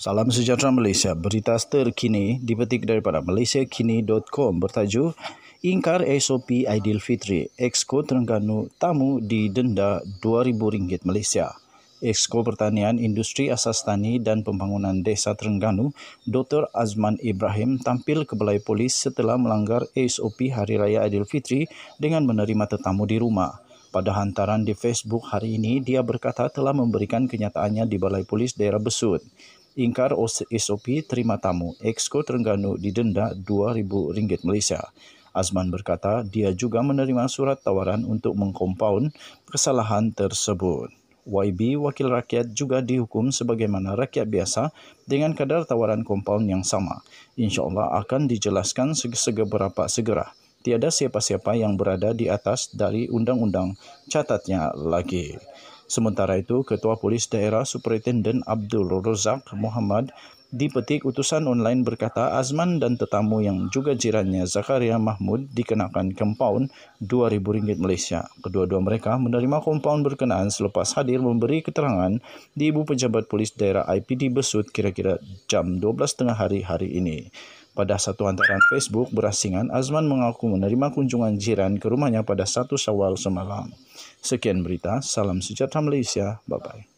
Salam sejahtera Malaysia. Berita terkini dipetik daripada malaysiakini.com bertajuk Ingkar SOP Aidilfitri, Exco Terengganu tamu didenda RM2,000 Malaysia. Exco Pertanian Industri Asas Tani dan Pembangunan Desa Terengganu, Dr. Azman Ibrahim tampil ke belai polis setelah melanggar SOP Hari Raya Aidilfitri dengan menerima tetamu di rumah. Pada hantaran di Facebook hari ini, dia berkata telah memberikan kenyataannya di Balai Polis Daerah Besut ingkar SOP terima tamu. Exco Terengganu didenda RM2,000 Malaysia. Azman berkata dia juga menerima surat tawaran untuk mengkompaun kesalahan tersebut. YB wakil rakyat juga dihukum sebagaimana rakyat biasa dengan kadar tawaran kompaun yang sama. InsyaAllah akan dijelaskan segera berapa segera tiada siapa-siapa yang berada di atas dari undang-undang catatnya lagi. Sementara itu, Ketua Polis Daerah superintendent Abdul Rozak Muhammad di petik utusan online berkata Azman dan tetamu yang juga jirannya Zakaria Mahmud dikenakan kempaun RM2,000 Malaysia. Kedua-dua mereka menerima kempaun berkenaan selepas hadir memberi keterangan di Ibu Pejabat Polis Daerah IPD Besut kira-kira jam 12.30 hari hari ini pada satu hantaran Facebook berasingan, Azman mengaku menerima kunjungan jiran ke rumahnya pada satu sawal semalam. Sekian berita, salam sejahtera Malaysia, bye-bye.